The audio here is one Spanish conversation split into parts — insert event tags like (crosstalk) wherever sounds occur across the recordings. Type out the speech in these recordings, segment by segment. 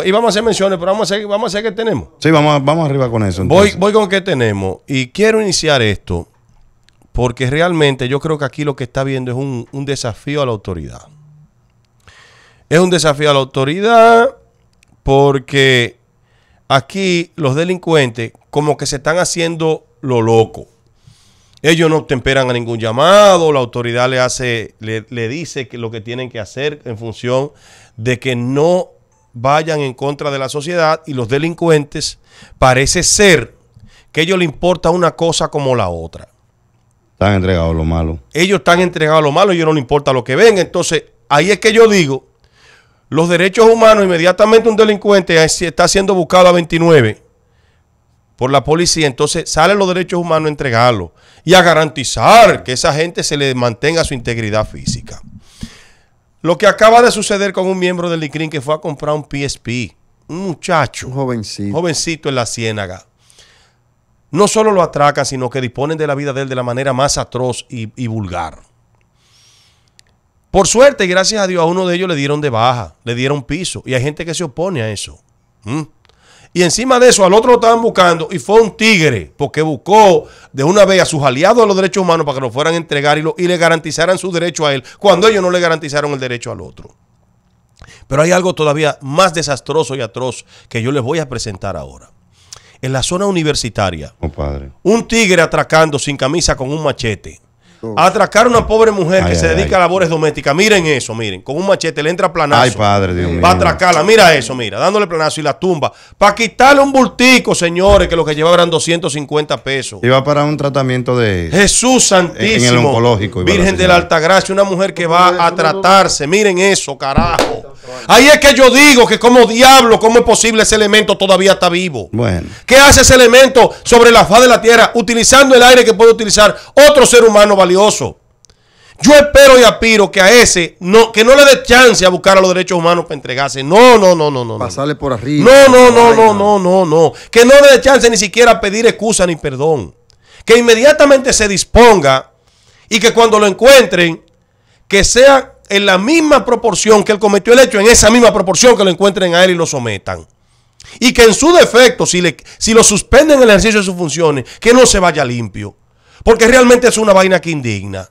Pues, y vamos a hacer menciones, pero vamos a hacer, vamos a hacer qué tenemos. Sí, vamos, vamos arriba con eso. Voy, voy con qué tenemos. Y quiero iniciar esto porque realmente yo creo que aquí lo que está viendo es un, desafío a la autoridad. Es un desafío a la autoridad porque aquí los delincuentes como que se están haciendo lo loco. Ellos no temperan a ningún llamado, la autoridad le hace, le, dice lo que tienen que hacer en función de que no vayan en contra de la sociedad y los delincuentes parece ser que a ellos les importa una cosa como la otra. Están entregados lo malo. Ellos están entregados lo malo y ellos no les importa lo que ven. Entonces, ahí es que yo digo, los derechos humanos, inmediatamente un delincuente está siendo buscado a 29 por la policía, entonces salen los derechos humanos a entregarlo y a garantizar que esa gente se le mantenga su integridad física. Lo que acaba de suceder con un miembro del ICRIN que fue a comprar un PSP. Un muchacho. Un jovencito. en la ciénaga. No solo lo atracan, sino que disponen de la vida de él de la manera más atroz y, vulgar. Por suerte, gracias a Dios, a uno de ellos le dieron de baja, le dieron piso. Y hay gente que se opone a eso. ¿Mm? Y encima de eso, al otro lo estaban buscando y fue un tigre, porque buscó de una vez a sus aliados de los derechos humanos para que lo fueran a entregar y, le garantizaran su derecho a él, cuando ellos no le garantizaron el derecho al otro. Pero hay algo todavía más desastroso y atroz que yo les voy a presentar ahora. En la zona universitaria, oh, un tigre atracando sin camisa con un machete a atracar a una pobre mujer que se dedica a labores domésticas. Miren eso, miren. Con un machete le entra planazo. Ay, padre, Va a atracarla. Mira eso, mira. Dándole planazo y la tumba. Para quitarle un bultico, señores, que lo que llevaba eran 250 pesos. Iba para un tratamiento de. Jesús Santísimo. En el oncológico. Virgen de la Altagracia. Una mujer que va a tratarse. Miren eso, carajo. Ahí es que yo digo que, como diablo, ¿cómo es posible ese elemento todavía está vivo? Bueno. ¿Qué hace ese elemento sobre la faz de la tierra utilizando el aire que puede utilizar otro ser humano valiente? Yo espero y aspiro que a ese no, que no le dé chance a buscar a los derechos humanos para entregarse. No, no, no, no, no. Pasarle por arriba. No, no, no, no, no, no, no. Que no le dé chance ni siquiera a pedir excusa ni perdón. Que inmediatamente se disponga y que cuando lo encuentren, que sea en la misma proporción que él cometió el hecho, en esa misma proporción que lo encuentren a él y lo sometan. Y que en su defecto, si, le, si lo suspenden el ejercicio de sus funciones, que no se vaya limpio. Porque realmente es una vaina que indigna.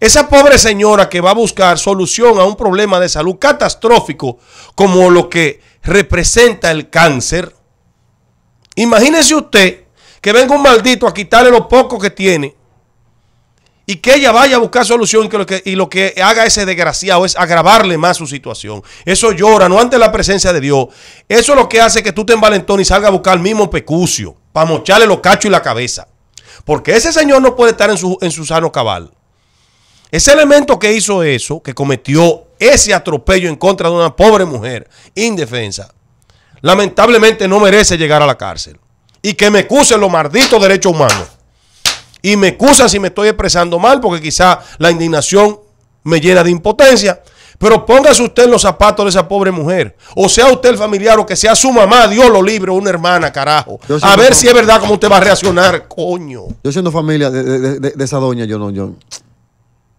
Esa pobre señora que va a buscar solución a un problema de salud catastrófico como lo que representa el cáncer. Imagínese usted que venga un maldito a quitarle lo poco que tiene y que ella vaya a buscar solución y, que lo, que, y lo que haga ese desgraciado es agravarle más su situación. Eso llora, no ante la presencia de Dios. Eso es lo que hace que tú te envalentones y salga a buscar el mismo pecucio para mocharle los cachos y la cabeza. Porque ese señor no puede estar en su, sano cabal. Ese elemento que hizo eso, que cometió ese atropello en contra de una pobre mujer indefensa, lamentablemente no merece llegar a la cárcel. Y que me excusen los malditos derechos humanos. Y me excusan si me estoy expresando mal, porque quizá la indignación me llena de impotencia. Pero póngase usted en los zapatos de esa pobre mujer. O sea usted el familiar o que sea su mamá, Dios lo libre, una hermana, carajo. A ver si es verdad cómo usted va a reaccionar, coño. Yo siendo familia de, esa doña, yo no, yo,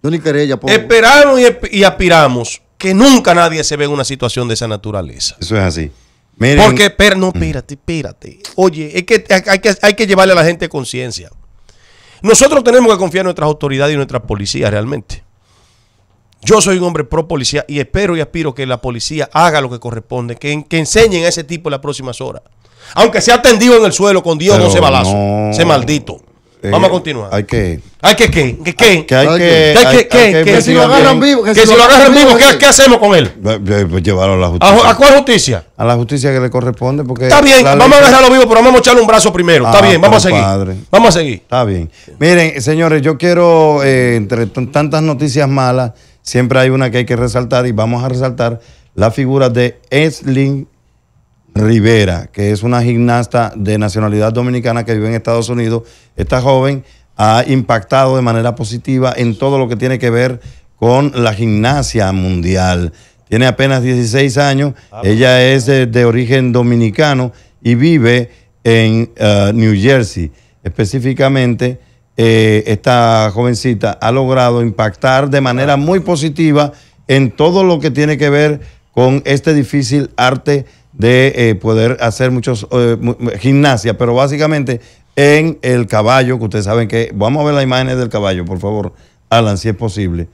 yo ni quería Esperamos y, aspiramos que nunca nadie se vea en una situación de esa naturaleza. Eso es así. Porque, no, espérate, espérate. Oye, es que hay que, hay que llevarle a la gente conciencia. Nosotros tenemos que confiar en nuestras autoridades y en nuestras policías realmente. Yo soy un hombre pro policía y espero y aspiro que la policía haga lo que corresponde, que, que enseñen a ese tipo en las próximas horas. Aunque sea tendido en el suelo con Dios, no se balazo, se maldito. Eh, vamos a continuar. Hay que. Hay que qué. ¿Qué qué? Que hay si lo agarran vivo. Que, si lo agarran ¿qué, hacemos con él? Pues llevarlo a la justicia. ¿A, cuál justicia? A la justicia que le corresponde. porque Está bien, vamos a agarrarlo vivo, pero vamos a echarle un brazo primero. Está ah, bien, vamos a seguir. Vamos a seguir. Está bien. Miren, señores, yo quiero, eh, entre tantas noticias malas siempre hay una que hay que resaltar y vamos a resaltar la figura de Eslin Rivera, que es una gimnasta de nacionalidad dominicana que vive en Estados Unidos. Esta joven ha impactado de manera positiva en todo lo que tiene que ver con la gimnasia mundial. Tiene apenas 16 años, ah, ella pues. es de, origen dominicano y vive en eh, New Jersey, específicamente eh, esta jovencita ha logrado impactar de manera muy positiva en todo lo que tiene que ver con este difícil arte de eh, poder hacer muchos eh, gimnasia, pero básicamente en el caballo, que ustedes saben que vamos a ver las imágenes del caballo, por favor, Alan, si es posible.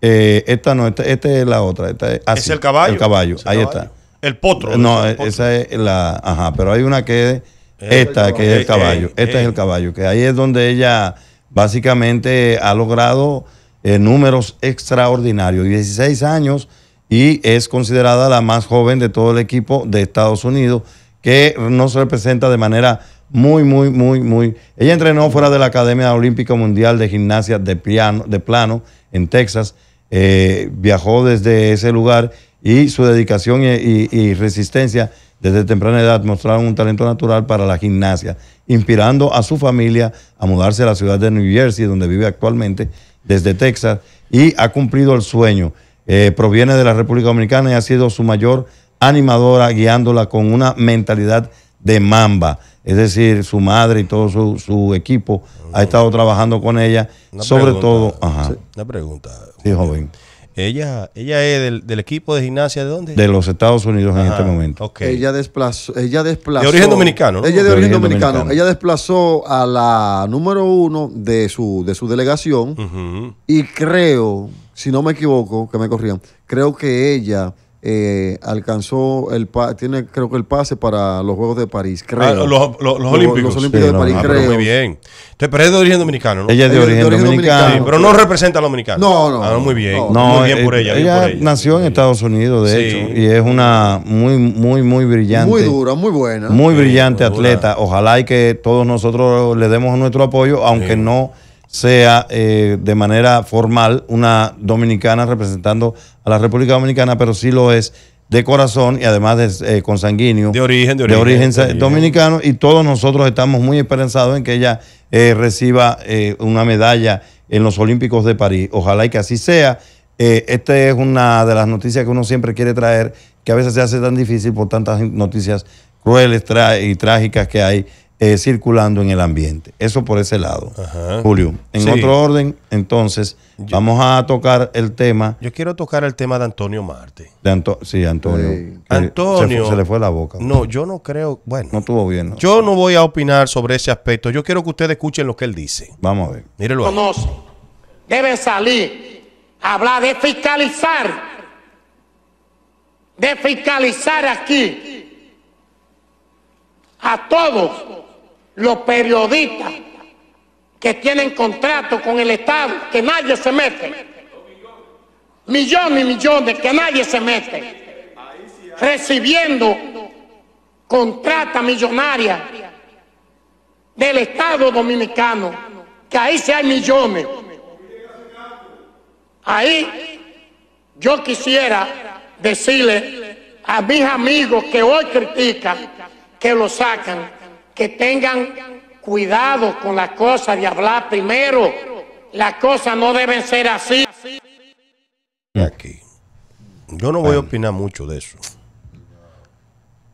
esta no, esta, es la otra. Esta es, el caballo. El caballo, ahí está. El potro. No, esa es la. Ajá, pero hay una que es. Esta, que es el caballo. Esta es el caballo, que ahí es donde ella básicamente ha logrado eh, números extraordinarios, 16 años y es considerada la más joven de todo el equipo de Estados Unidos, que nos representa de manera muy, muy, muy, muy. Ella entrenó fuera de la Academia Olímpica Mundial de Gimnasia de, de Plano en Texas, eh, viajó desde ese lugar y su dedicación y resistencia desde temprana edad mostraron un talento natural para la gimnasia inspirando a su familia a mudarse a la ciudad de New Jersey, donde vive actualmente, desde Texas, y ha cumplido el sueño. Eh, proviene de la República Dominicana y ha sido su mayor animadora, guiándola con una mentalidad de mamba. Es decir, su madre y todo su, equipo ha estado trabajando con ella, sobre todo... Ajá. Una pregunta. Sí, joven. Ella, ella es del, equipo de gimnasia de dónde? De los Estados Unidos en este momento. Ella desplazó, ella desplazó. De origen dominicano, Ella es de origen, dominicano. Ella desplazó a la número uno de su, de su delegación. Y creo, si no me equivoco, que me corrían, creo que ella eh, alcanzó el pa tiene creo que el pase para los Juegos de París, creo. Ah, los, los, Olímpicos. de París, creo. Muy bien. te pero es de origen dominicano, ¿no? Ella es de, origen, dominicano. pero no representa a los dominicanos no. Ah, no muy bien. por eh, ella. Ella, nació en Estados Unidos, de hecho, y es una muy, muy, muy brillante. Muy dura, muy buena. Muy brillante atleta. Ojalá y que todos nosotros le demos nuestro apoyo, aunque no sea eh, de manera formal una dominicana representando a la República Dominicana, pero sí lo es de corazón y además es eh, consanguíneo. De origen, de eh, origen. dominicano y todos nosotros estamos muy esperanzados en que ella reciba una medalla en los Olímpicos de París. Ojalá y que así sea. esta es una de las noticias que uno siempre quiere traer, que a veces se hace tan difícil por tantas noticias crueles y trágicas que hay eh, circulando en el ambiente. Eso por ese lado. Julio, en otro orden, entonces, vamos a tocar el tema. Yo quiero tocar el tema de Antonio Marte. sí, Antonio. Antonio. Se, le fue la boca. No, yo no creo. Bueno. No estuvo bien. Yo no voy a opinar sobre ese aspecto. Yo quiero que ustedes escuchen lo que él dice. Vamos a ver. Mírelo. Conoce. Debe salir. habla de fiscalizar. De fiscalizar aquí. A todos los periodistas que tienen contrato con el Estado, que nadie se mete. Millones y millones que nadie se mete. Recibiendo contrata millonaria del Estado dominicano, que ahí sí hay millones. Ahí yo quisiera decirle a mis amigos que hoy critican que lo sacan que tengan cuidado con la cosa de hablar primero. Las cosas no deben ser así. Aquí. Yo no voy a opinar mucho de eso.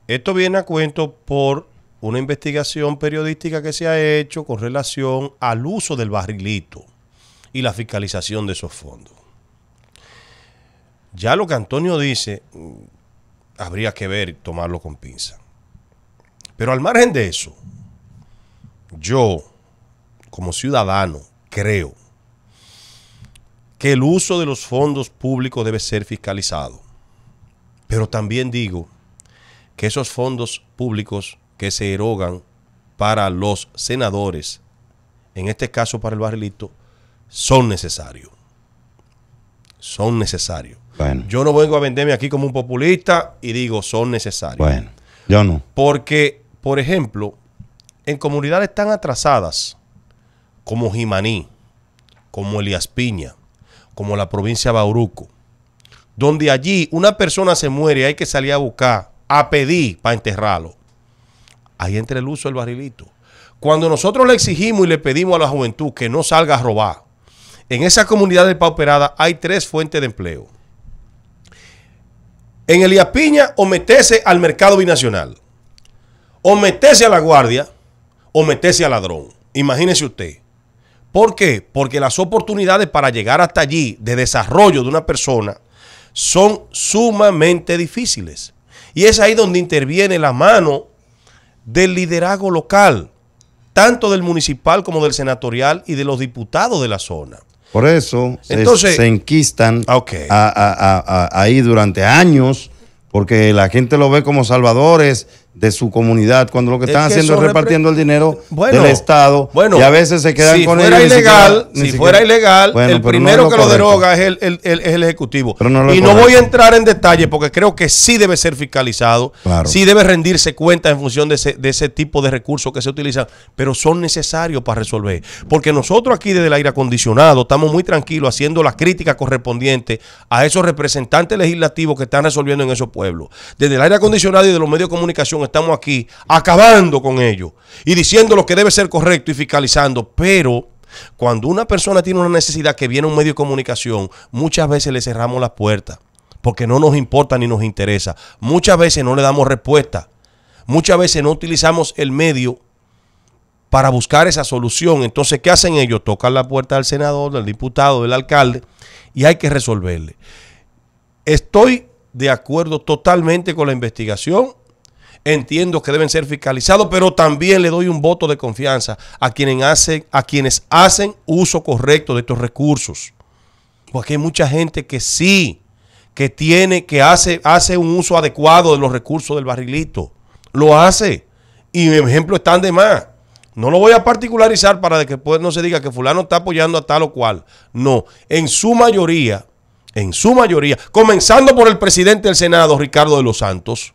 Esto viene a cuento por una investigación periodística que se ha hecho con relación al uso del barrilito y la fiscalización de esos fondos. Ya lo que Antonio dice, mm, habría que ver, tomarlo con pinza. Pero al margen de eso, yo, como ciudadano, creo que el uso de los fondos públicos debe ser fiscalizado. Pero también digo que esos fondos públicos que se erogan para los senadores, en este caso para el barrilito, son necesarios. Son necesarios. Yo no vengo a venderme aquí como un populista y digo, son necesarios. Bueno, yo no. Porque por ejemplo, en comunidades tan atrasadas como Jimaní, como Elías Piña, como la provincia de Bauruco, donde allí una persona se muere y hay que salir a buscar, a pedir para enterrarlo. Ahí entra el uso del barrilito. Cuando nosotros le exigimos y le pedimos a la juventud que no salga a robar, en esa comunidad de pauperada hay tres fuentes de empleo. En Elías Piña o al mercado binacional o metese a la guardia o meterse al ladrón. Imagínese usted. ¿Por qué? Porque las oportunidades para llegar hasta allí de desarrollo de una persona son sumamente difíciles. Y es ahí donde interviene la mano del liderazgo local, tanto del municipal como del senatorial y de los diputados de la zona. Por eso Entonces, se, enquistan ah, ahí durante años, porque la gente lo ve como salvadores, de su comunidad, cuando lo que están haciendo es repartiendo el dinero del Estado y a veces se quedan si fuera Ilegal, si fuera ilegal, el primero que lo deroga es el, el, Ejecutivo. y no voy a entrar en detalle porque creo que sí debe ser fiscalizado, sí debe rendirse cuenta en función de ese, de ese tipo de recursos que se utilizan, pero son necesarios para resolver. Porque nosotros aquí desde el aire acondicionado estamos muy tranquilos haciendo la crítica correspondiente a esos representantes legislativos que están resolviendo en esos pueblos. Desde el aire acondicionado y de los medios de comunicación estamos aquí acabando con ellos y diciendo lo que debe ser correcto y fiscalizando, pero... Cuando una persona tiene una necesidad que viene un medio de comunicación, muchas veces le cerramos la puerta porque no nos importa ni nos interesa. Muchas veces no le damos respuesta. Muchas veces no utilizamos el medio para buscar esa solución. Entonces, ¿qué hacen ellos? Tocan la puerta del senador, del diputado, del alcalde y hay que resolverle. Estoy de acuerdo totalmente con la investigación entiendo que deben ser fiscalizados, pero también le doy un voto de confianza a quienes hacen, a quienes hacen uso correcto de estos recursos. Porque hay mucha gente que sí, que tiene, que hace, hace un uso adecuado de los recursos del barrilito. Lo hace. Y mi ejemplo están de más. No lo voy a particularizar para que pues, no se diga que fulano está apoyando a tal o cual. No, en su mayoría, en su mayoría, comenzando por el presidente del Senado, Ricardo de los Santos,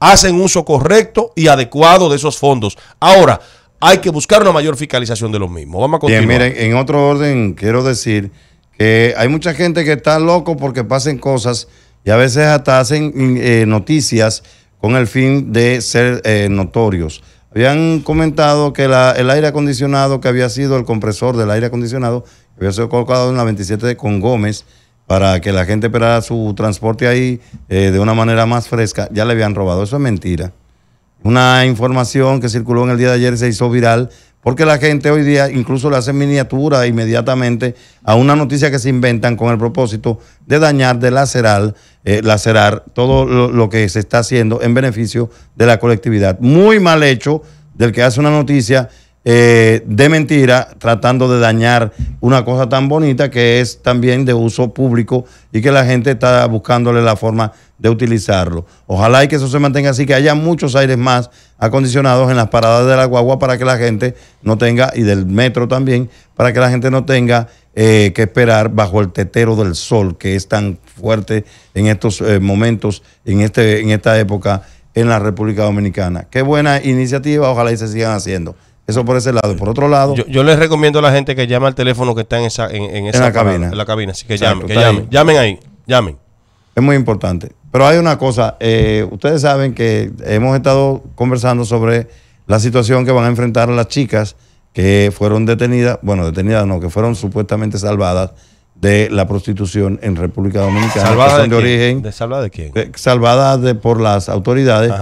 hacen uso correcto y adecuado de esos fondos. Ahora, hay que buscar una mayor fiscalización de los mismos. Vamos a continuar. Bien, miren, en otro orden, quiero decir que hay mucha gente que está loco porque pasen cosas y a veces hasta hacen mm, eh, noticias con el fin de ser eh, notorios. Habían comentado que el aire acondicionado que había sido el compresor del aire acondicionado, había sido colocado en la 27 de, con Gómez, para que la gente esperara su transporte ahí eh, de una manera más fresca, ya le habían robado. Eso es mentira. Una información que circuló en el día de ayer se hizo viral porque la gente hoy día incluso le hace miniatura inmediatamente a una noticia que se inventan con el propósito de dañar, de lacerar, eh, lacerar todo lo, que se está haciendo en beneficio de la colectividad. Muy mal hecho del que hace una noticia eh, de mentira, tratando de dañar una cosa tan bonita que es también de uso público y que la gente está buscándole la forma de utilizarlo. Ojalá y que eso se mantenga así, que haya muchos aires más acondicionados en las paradas de la guagua para que la gente no tenga, y del metro también, para que la gente no tenga eh, que esperar bajo el tetero del sol, que es tan fuerte en estos eh, momentos, en, este, en esta época en la República Dominicana. Qué buena iniciativa, ojalá y se sigan haciendo. Eso por ese lado. Por otro lado. Yo, les recomiendo a la gente que llame al teléfono que está en esa, en, esa la cabina. En la cabina. Así que llamen, llamen. Ahí. Llamen ahí, llamen. Es muy importante. Pero hay una cosa, eh, ustedes saben que hemos estado conversando sobre la situación que van a enfrentar las chicas que fueron detenidas, bueno, detenidas no, que fueron supuestamente salvadas de la prostitución en República Dominicana. ¿Salvada de, origen? ¿De ¿Salvada de quién? salvada de, por las autoridades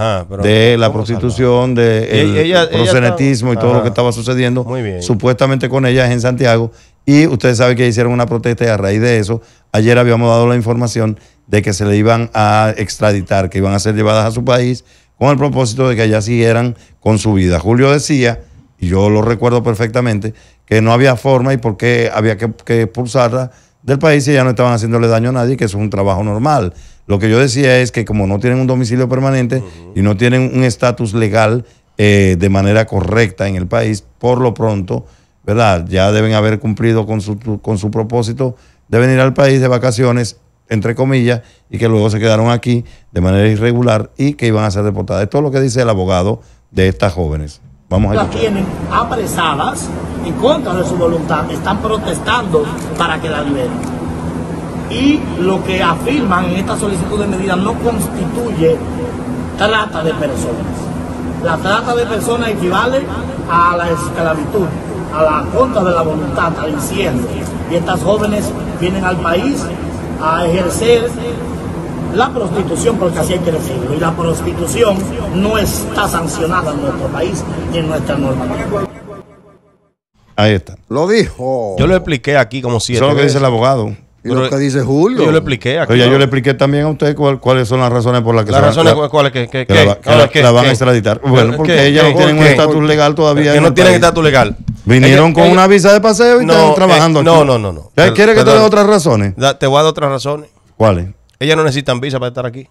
de la prostitución, de y todo lo que estaba sucediendo Muy bien. supuestamente con ellas en Santiago. Y ustedes saben que hicieron una protesta y a raíz de eso, ayer habíamos dado la información de que se le iban a extraditar, que iban a ser llevadas a su país con el propósito de que allá siguieran con su vida. Julio decía, y yo lo recuerdo perfectamente, que no había forma y por qué había que, que expulsarla del país y ya no estaban haciéndole daño a nadie, que es un trabajo normal. Lo que yo decía es que como no tienen un domicilio permanente y no tienen un estatus legal eh, de manera correcta en el país, por lo pronto, ¿verdad? Ya deben haber cumplido con su, con su propósito de venir al país de vacaciones, entre comillas, y que luego se quedaron aquí de manera irregular y que iban a ser deportadas. Esto es lo que dice el abogado de estas jóvenes. Las tienen apresadas en contra de su voluntad, están protestando para que la liberen. Y lo que afirman en esta solicitud de medida no constituye trata de personas. La trata de personas equivale a la esclavitud, a la contra de la voluntad, al incierto. Y estas jóvenes vienen al país a ejercer la prostitución, porque así hay que decirlo, y la prostitución no está sancionada en nuestro país ni en nuestra norma. Ahí está. Lo dijo. Yo lo expliqué aquí como siete Eso es lo que dice el abogado. Y lo que dice Julio. Yo lo expliqué aquí. Oye, yo le expliqué también a usted cuáles son las razones por las que las razones cuáles que, que, que, van a extraditar. Bueno, porque ellas no tienen un estatus legal todavía. Que no tienen estatus legal. Vinieron con una visa de paseo y no, están trabajando no, No, no, no, ¿Quiere que te dé otras razones? te voy a dar otras razones. ¿Cuáles? Ellas no necesitan visa para estar aquí.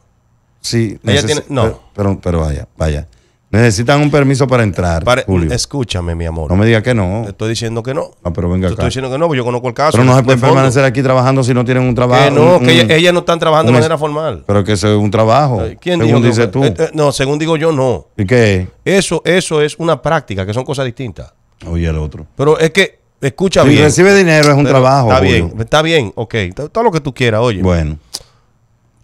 Sí, ella tiene. no. Pero, pero vaya, vaya. Necesitan un permiso para entrar. Julio. Escúchame, mi amor. No me digas que no. Te estoy diciendo que no. Ah, pero venga Te estoy diciendo que no, porque yo conozco el caso. Pero no se pueden permanecer aquí trabajando si no tienen un trabajo. Que no, que ellas, no están trabajando de manera formal. Pero que eso es un trabajo. Eh, ¿Quién según dices tú. Eh, eh, no, según digo yo, no. ¿Y qué? Eso, eso es una práctica, que son cosas distintas. Oye, el otro. Pero es que, escucha bien. Si recibe dinero es un trabajo. Está bien, está bien, ok. Todo lo que tú quieras, oye. Bueno.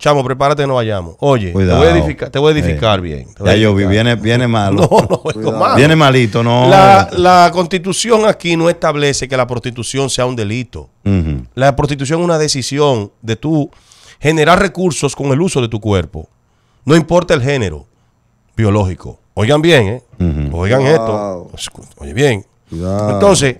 Chamo, prepárate no vayamos. Oye, te voy a edificar, bien. ya yo viene, viene (laughs) malo. No, no, malo. Viene malito, no. La, constitución aquí no establece que la prostitución sea un delito. La prostitución es una decisión de tú generar recursos con el uso de tu cuerpo. No importa el género biológico. Oigan bien, ¿eh? Oigan esto. Oye bien. Entonces,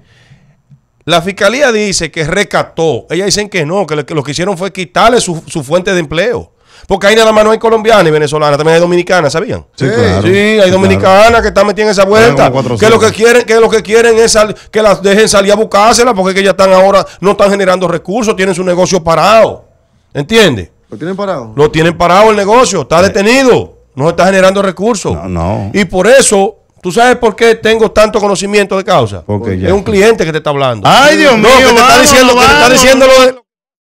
la fiscalía dice que recató. Ellas dicen que no, que lo que, hicieron fue quitarle su, fuente de empleo. Porque ahí nada más no hay colombiana y venezolana, también hay dominicanas, ¿sabían? Sí, sí, hay dominicanas que están metiendo esa vuelta. Que lo que quieren, que lo que quieren es que las dejen salir a buscárselas, porque que ya están ahora, no están generando recursos, tienen su negocio parado. ¿Entiendes? ¿Lo tienen parado? Lo tienen parado el negocio, está detenido, no está generando recursos. No, no. Y por eso ¿Tú sabes por qué tengo tanto conocimiento de causa? Porque es un cliente que te está hablando. Ay, Dios no, mío. Que te, está diciendo, que te está diciendo lo de,